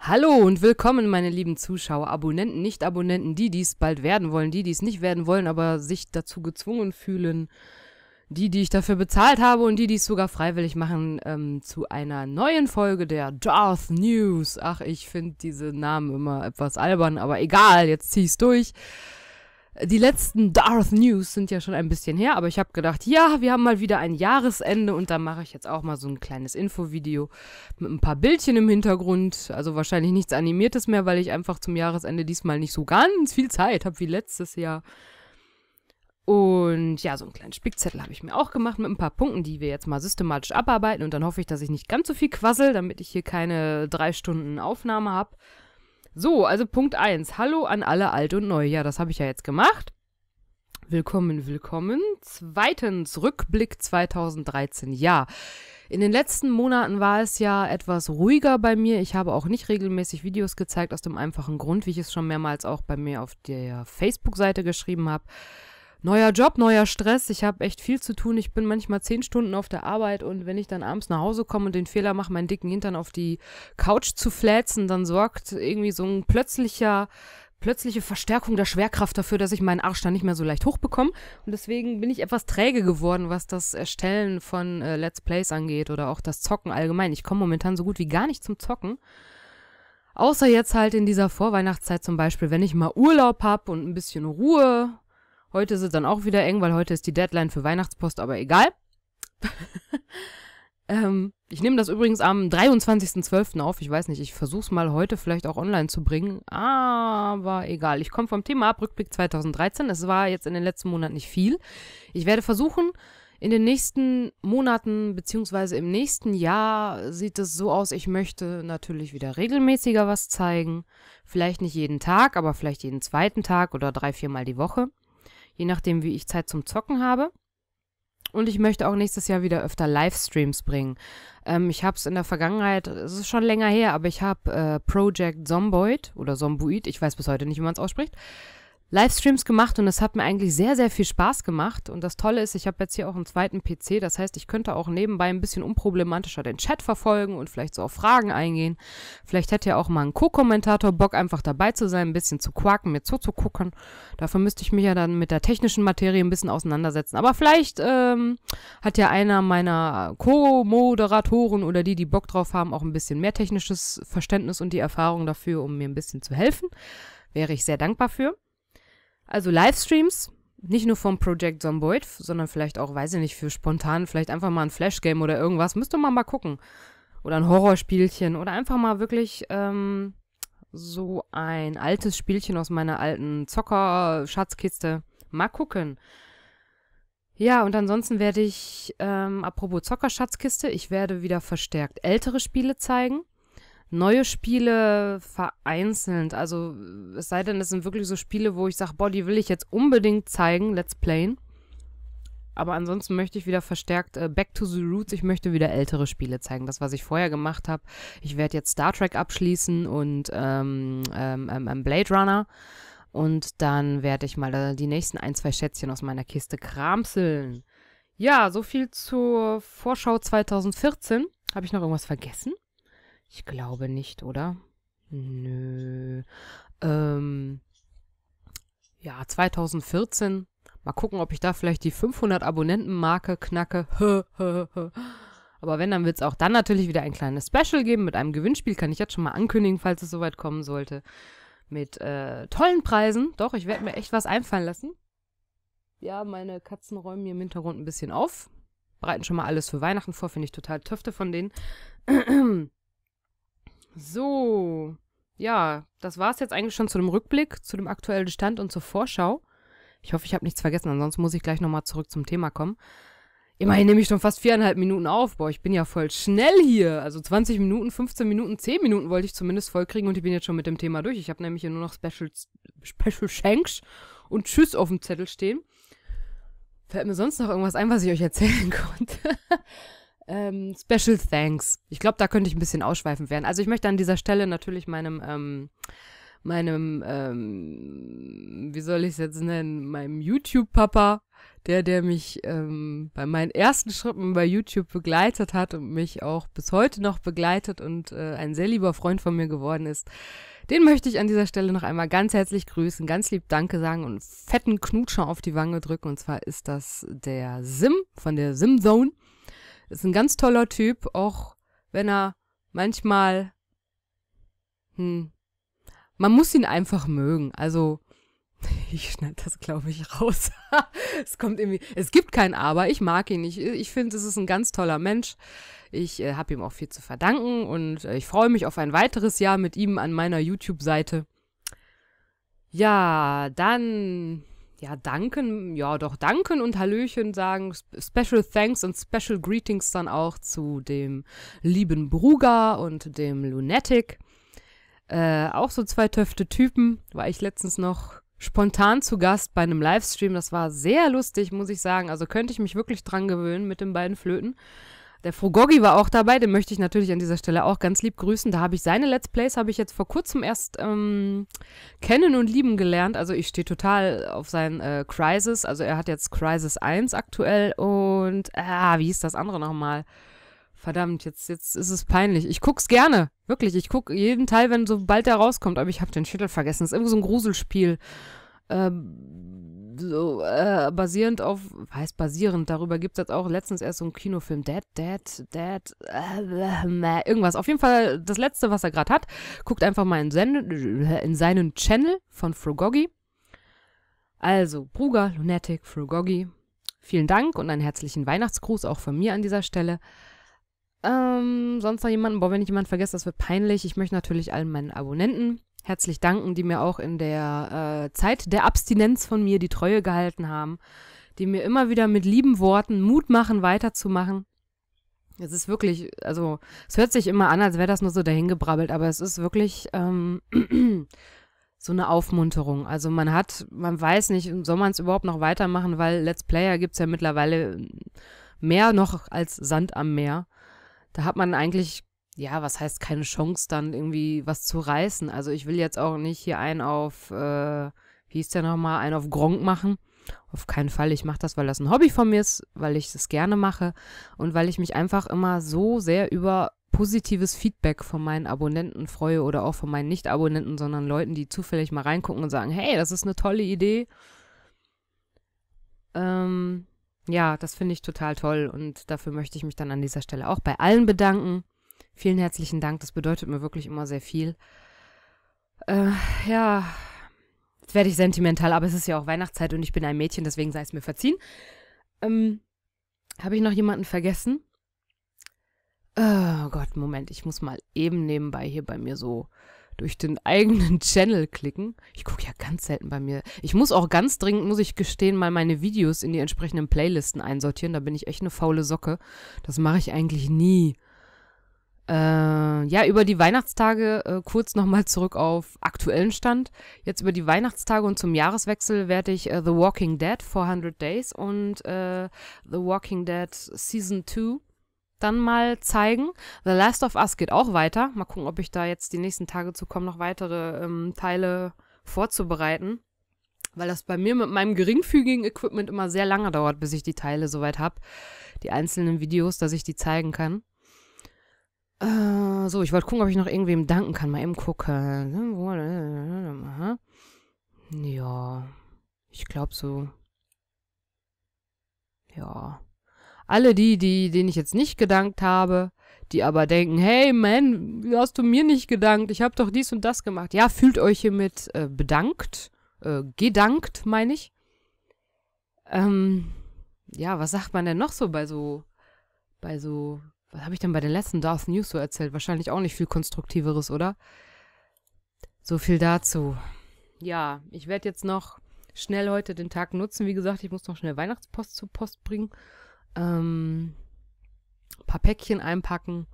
Hallo und willkommen, meine lieben Zuschauer, Abonnenten, Nicht-Abonnenten, die dies bald werden wollen, die dies nicht werden wollen, aber sich dazu gezwungen fühlen, die, die ich dafür bezahlt habe und die dies sogar freiwillig machen, ähm, zu einer neuen Folge der Darth News. Ach, ich finde diese Namen immer etwas albern, aber egal, jetzt zieh's durch. Die letzten Darth News sind ja schon ein bisschen her, aber ich habe gedacht, ja, wir haben mal wieder ein Jahresende und da mache ich jetzt auch mal so ein kleines Infovideo mit ein paar Bildchen im Hintergrund. Also wahrscheinlich nichts Animiertes mehr, weil ich einfach zum Jahresende diesmal nicht so ganz viel Zeit habe wie letztes Jahr. Und ja, so einen kleinen Spickzettel habe ich mir auch gemacht mit ein paar Punkten, die wir jetzt mal systematisch abarbeiten. Und dann hoffe ich, dass ich nicht ganz so viel quassel, damit ich hier keine drei Stunden Aufnahme habe. So, also Punkt 1. Hallo an alle alt und neu. Ja, das habe ich ja jetzt gemacht. Willkommen, willkommen. Zweitens, Rückblick 2013. Ja, in den letzten Monaten war es ja etwas ruhiger bei mir. Ich habe auch nicht regelmäßig Videos gezeigt, aus dem einfachen Grund, wie ich es schon mehrmals auch bei mir auf der Facebook-Seite geschrieben habe neuer Job, neuer Stress. Ich habe echt viel zu tun. Ich bin manchmal zehn Stunden auf der Arbeit und wenn ich dann abends nach Hause komme und den Fehler mache, meinen dicken Hintern auf die Couch zu flätzen, dann sorgt irgendwie so ein plötzlicher plötzliche Verstärkung der Schwerkraft dafür, dass ich meinen Arsch dann nicht mehr so leicht hochbekomme. Und deswegen bin ich etwas träge geworden, was das Erstellen von äh, Let's Plays angeht oder auch das Zocken allgemein. Ich komme momentan so gut wie gar nicht zum Zocken. Außer jetzt halt in dieser Vorweihnachtszeit zum Beispiel, wenn ich mal Urlaub habe und ein bisschen Ruhe Heute ist es dann auch wieder eng, weil heute ist die Deadline für Weihnachtspost, aber egal. ähm, ich nehme das übrigens am 23.12. auf. Ich weiß nicht, ich versuche es mal heute vielleicht auch online zu bringen. Aber egal. Ich komme vom Thema ab, Rückblick 2013. Es war jetzt in den letzten Monaten nicht viel. Ich werde versuchen, in den nächsten Monaten bzw. im nächsten Jahr sieht es so aus, ich möchte natürlich wieder regelmäßiger was zeigen. Vielleicht nicht jeden Tag, aber vielleicht jeden zweiten Tag oder drei, viermal die Woche je nachdem, wie ich Zeit zum Zocken habe. Und ich möchte auch nächstes Jahr wieder öfter Livestreams bringen. Ähm, ich habe es in der Vergangenheit, es ist schon länger her, aber ich habe äh, Project Zomboid oder Zomboid, ich weiß bis heute nicht, wie man es ausspricht, Livestreams gemacht und es hat mir eigentlich sehr, sehr viel Spaß gemacht. Und das Tolle ist, ich habe jetzt hier auch einen zweiten PC. Das heißt, ich könnte auch nebenbei ein bisschen unproblematischer den Chat verfolgen und vielleicht so auf Fragen eingehen. Vielleicht hätte ja auch mal ein Co-Kommentator Bock, einfach dabei zu sein, ein bisschen zu quaken, mir zuzugucken. Dafür müsste ich mich ja dann mit der technischen Materie ein bisschen auseinandersetzen. Aber vielleicht ähm, hat ja einer meiner Co-Moderatoren oder die, die Bock drauf haben, auch ein bisschen mehr technisches Verständnis und die Erfahrung dafür, um mir ein bisschen zu helfen. Wäre ich sehr dankbar für. Also Livestreams, nicht nur vom Project Zomboid, sondern vielleicht auch, weiß ich nicht, für spontan, vielleicht einfach mal ein Flash-Game oder irgendwas. Müsste man mal gucken. Oder ein Horrorspielchen oder einfach mal wirklich ähm, so ein altes Spielchen aus meiner alten Zocker-Schatzkiste. Mal gucken. Ja, und ansonsten werde ich, ähm, apropos Zockerschatzkiste, ich werde wieder verstärkt ältere Spiele zeigen neue Spiele vereinzelt. Also es sei denn, es sind wirklich so Spiele, wo ich sage, boah, die will ich jetzt unbedingt zeigen, let's playen. Aber ansonsten möchte ich wieder verstärkt äh, Back to the Roots. Ich möchte wieder ältere Spiele zeigen. Das, was ich vorher gemacht habe. Ich werde jetzt Star Trek abschließen und ähm, ähm, ähm, ähm Blade Runner. Und dann werde ich mal die nächsten ein, zwei Schätzchen aus meiner Kiste kramseln. Ja, so viel zur Vorschau 2014. Habe ich noch irgendwas vergessen? Ich glaube nicht, oder? Nö. Ähm, ja, 2014. Mal gucken, ob ich da vielleicht die 500 Abonnenten-Marke knacke. Aber wenn, dann wird es auch dann natürlich wieder ein kleines Special geben mit einem Gewinnspiel. Kann ich jetzt schon mal ankündigen, falls es soweit kommen sollte. Mit äh, tollen Preisen. Doch, ich werde mir echt was einfallen lassen. Ja, meine Katzen räumen hier im Hintergrund ein bisschen auf. Breiten schon mal alles für Weihnachten vor. Finde ich total töfte von denen. ja, das war es jetzt eigentlich schon zu dem Rückblick, zu dem aktuellen Stand und zur Vorschau. Ich hoffe, ich habe nichts vergessen, ansonsten muss ich gleich nochmal zurück zum Thema kommen. Immerhin nehme ich schon fast viereinhalb Minuten auf. Boah, ich bin ja voll schnell hier. Also 20 Minuten, 15 Minuten, 10 Minuten wollte ich zumindest voll kriegen und ich bin jetzt schon mit dem Thema durch. Ich habe nämlich hier nur noch Special, Special Shanks und Tschüss auf dem Zettel stehen. Fällt mir sonst noch irgendwas ein, was ich euch erzählen konnte? Ähm, special Thanks. Ich glaube, da könnte ich ein bisschen ausschweifend werden. Also ich möchte an dieser Stelle natürlich meinem, ähm, meinem, ähm, wie soll ich es jetzt nennen, meinem YouTube-Papa, der, der mich ähm, bei meinen ersten Schritten bei YouTube begleitet hat und mich auch bis heute noch begleitet und äh, ein sehr lieber Freund von mir geworden ist, den möchte ich an dieser Stelle noch einmal ganz herzlich grüßen, ganz lieb Danke sagen und fetten Knutscher auf die Wange drücken. Und zwar ist das der Sim von der Sim Zone. Ist ein ganz toller Typ, auch wenn er manchmal. Hm, man muss ihn einfach mögen. Also, ich schneide das, glaube ich, raus. es kommt irgendwie. Es gibt kein Aber. Ich mag ihn. Ich, ich finde, es ist ein ganz toller Mensch. Ich äh, habe ihm auch viel zu verdanken und äh, ich freue mich auf ein weiteres Jahr mit ihm an meiner YouTube-Seite. Ja, dann ja, danken, ja, doch danken und Hallöchen sagen. Special Thanks und Special Greetings dann auch zu dem lieben Bruga und dem Lunatic. Äh, auch so zwei töfte Typen. War ich letztens noch spontan zu Gast bei einem Livestream. Das war sehr lustig, muss ich sagen. Also könnte ich mich wirklich dran gewöhnen mit den beiden Flöten. Der Frogogi war auch dabei, den möchte ich natürlich an dieser Stelle auch ganz lieb grüßen. Da habe ich seine Let's Plays, habe ich jetzt vor kurzem erst ähm, kennen und lieben gelernt. Also ich stehe total auf sein äh, Crisis. Also er hat jetzt Crisis 1 aktuell und, ah, wie hieß das andere nochmal? Verdammt, jetzt, jetzt ist es peinlich. Ich gucke es gerne. Wirklich, ich gucke jeden Teil, wenn sobald er rauskommt. Aber ich habe den Schüttel vergessen. Das ist irgendwo so ein Gruselspiel. Ähm, so äh, basierend auf, heißt basierend, darüber gibt es jetzt auch letztens erst so einen Kinofilm, Dad, Dad, Dad, äh, äh, äh, irgendwas. Auf jeden Fall das letzte, was er gerade hat. Guckt einfach mal in, in, seinen Channel von Frogogi. Also, Bruger, Lunatic, Frogogi, vielen Dank und einen herzlichen Weihnachtsgruß auch von mir an dieser Stelle. Ähm, sonst noch jemanden, boah, wenn ich jemanden vergesse, das wird peinlich. Ich möchte natürlich allen meinen Abonnenten herzlich danken, die mir auch in der äh, Zeit der Abstinenz von mir die Treue gehalten haben, die mir immer wieder mit lieben Worten Mut machen, weiterzumachen. Es ist wirklich, also es hört sich immer an, als wäre das nur so dahingebrabbelt, aber es ist wirklich ähm, so eine Aufmunterung. Also man hat, man weiß nicht, soll man es überhaupt noch weitermachen, weil Let's Player gibt es ja mittlerweile mehr noch als Sand am Meer. Da hat man eigentlich ja, was heißt keine Chance, dann irgendwie was zu reißen. Also ich will jetzt auch nicht hier einen auf, äh, wie hieß der nochmal, einen auf Gronk machen. Auf keinen Fall. Ich mache das, weil das ein Hobby von mir ist, weil ich das gerne mache und weil ich mich einfach immer so sehr über positives Feedback von meinen Abonnenten freue oder auch von meinen Nicht-Abonnenten, sondern Leuten, die zufällig mal reingucken und sagen, hey, das ist eine tolle Idee. Ähm, ja, das finde ich total toll und dafür möchte ich mich dann an dieser Stelle auch bei allen bedanken. Vielen herzlichen Dank, das bedeutet mir wirklich immer sehr viel. Äh, ja, jetzt werde ich sentimental, aber es ist ja auch Weihnachtszeit und ich bin ein Mädchen, deswegen sei es mir verziehen. Ähm, Habe ich noch jemanden vergessen? Oh Gott, Moment, ich muss mal eben nebenbei hier bei mir so durch den eigenen Channel klicken. Ich gucke ja ganz selten bei mir. Ich muss auch ganz dringend, muss ich gestehen, mal meine Videos in die entsprechenden Playlisten einsortieren. Da bin ich echt eine faule Socke. Das mache ich eigentlich nie. Äh, ja, über die Weihnachtstage äh, kurz nochmal zurück auf aktuellen Stand. Jetzt über die Weihnachtstage und zum Jahreswechsel werde ich äh, The Walking Dead 400 Days und äh, The Walking Dead Season 2 dann mal zeigen. The Last of Us geht auch weiter. Mal gucken, ob ich da jetzt die nächsten Tage zu kommen, noch weitere ähm, Teile vorzubereiten. Weil das bei mir mit meinem geringfügigen Equipment immer sehr lange dauert, bis ich die Teile soweit habe. Die einzelnen Videos, dass ich die zeigen kann. Äh, so, ich wollte gucken, ob ich noch irgendwem danken kann. Mal eben gucken. Ja, ich glaube so. Ja. Alle die, die, denen ich jetzt nicht gedankt habe, die aber denken, hey man, wie hast du mir nicht gedankt? Ich habe doch dies und das gemacht. Ja, fühlt euch hiermit äh, bedankt. Äh, gedankt, meine ich. Ähm, ja, was sagt man denn noch so bei so, bei so was habe ich denn bei den letzten Darth News so erzählt? Wahrscheinlich auch nicht viel Konstruktiveres, oder? So viel dazu. Ja, ich werde jetzt noch schnell heute den Tag nutzen. Wie gesagt, ich muss noch schnell Weihnachtspost zur Post bringen. Ähm, ein paar Päckchen einpacken.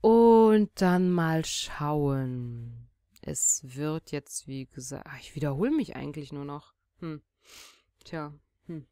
Und dann mal schauen. Es wird jetzt, wie gesagt, ach, ich wiederhole mich eigentlich nur noch. Hm. Tja, hm.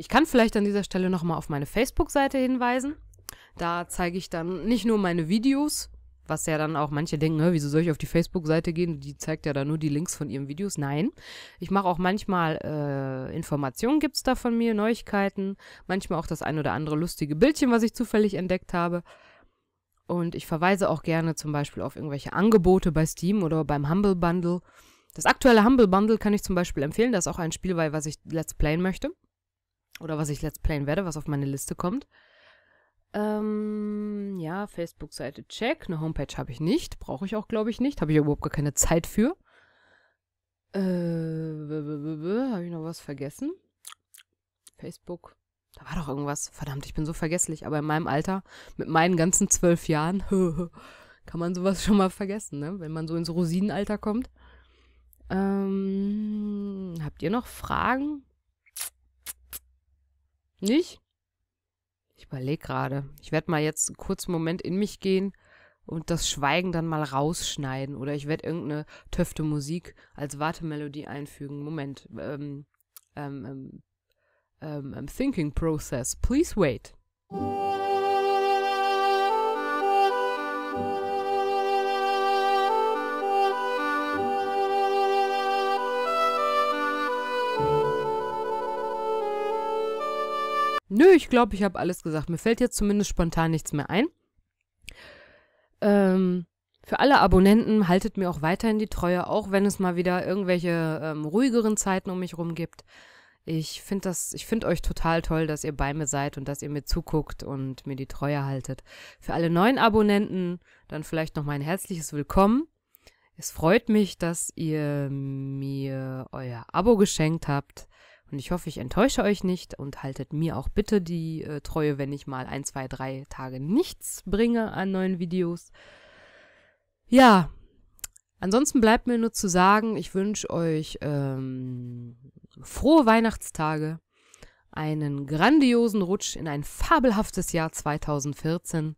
Ich kann vielleicht an dieser Stelle nochmal auf meine Facebook-Seite hinweisen. Da zeige ich dann nicht nur meine Videos, was ja dann auch manche denken, ne, wieso soll ich auf die Facebook-Seite gehen? Die zeigt ja da nur die Links von ihren Videos. Nein, ich mache auch manchmal äh, Informationen, gibt es da von mir, Neuigkeiten, manchmal auch das ein oder andere lustige Bildchen, was ich zufällig entdeckt habe. Und ich verweise auch gerne zum Beispiel auf irgendwelche Angebote bei Steam oder beim Humble Bundle. Das aktuelle Humble Bundle kann ich zum Beispiel empfehlen. Da ist auch ein Spiel was ich Let's Playen möchte. Oder was ich Let's Playen werde, was auf meine Liste kommt. Ähm, ja, Facebook-Seite check. Eine Homepage habe ich nicht. Brauche ich auch, glaube ich, nicht. Habe ich überhaupt gar keine Zeit für. Äh, habe ich noch was vergessen? Facebook. Da war doch irgendwas. Verdammt, ich bin so vergesslich. Aber in meinem Alter, mit meinen ganzen zwölf Jahren, kann man sowas schon mal vergessen, ne? Wenn man so ins Rosinenalter kommt. Ähm, habt ihr noch Fragen? Nicht? Ich überlege gerade. Ich werde mal jetzt einen kurzen Moment in mich gehen und das Schweigen dann mal rausschneiden. Oder ich werde irgendeine töfte Musik als Wartemelodie einfügen. Moment. Ähm, ähm, ähm, ähm, ähm Thinking Process. Please wait. Nö, ich glaube, ich habe alles gesagt. Mir fällt jetzt zumindest spontan nichts mehr ein. Ähm, für alle Abonnenten haltet mir auch weiterhin die Treue, auch wenn es mal wieder irgendwelche ähm, ruhigeren Zeiten um mich rum gibt. Ich finde das, ich finde euch total toll, dass ihr bei mir seid und dass ihr mir zuguckt und mir die Treue haltet. Für alle neuen Abonnenten dann vielleicht noch mein herzliches Willkommen. Es freut mich, dass ihr mir euer Abo geschenkt habt. Und ich hoffe, ich enttäusche euch nicht und haltet mir auch bitte die äh, Treue, wenn ich mal ein, zwei, drei Tage nichts bringe an neuen Videos. Ja, ansonsten bleibt mir nur zu sagen, ich wünsche euch ähm, frohe Weihnachtstage, einen grandiosen Rutsch in ein fabelhaftes Jahr 2014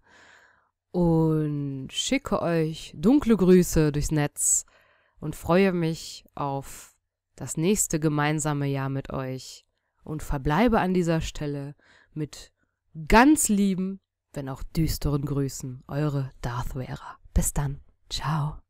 und schicke euch dunkle Grüße durchs Netz und freue mich auf das nächste gemeinsame Jahr mit euch und verbleibe an dieser Stelle mit ganz lieben, wenn auch düsteren Grüßen, eure Darth Vera. Bis dann. Ciao.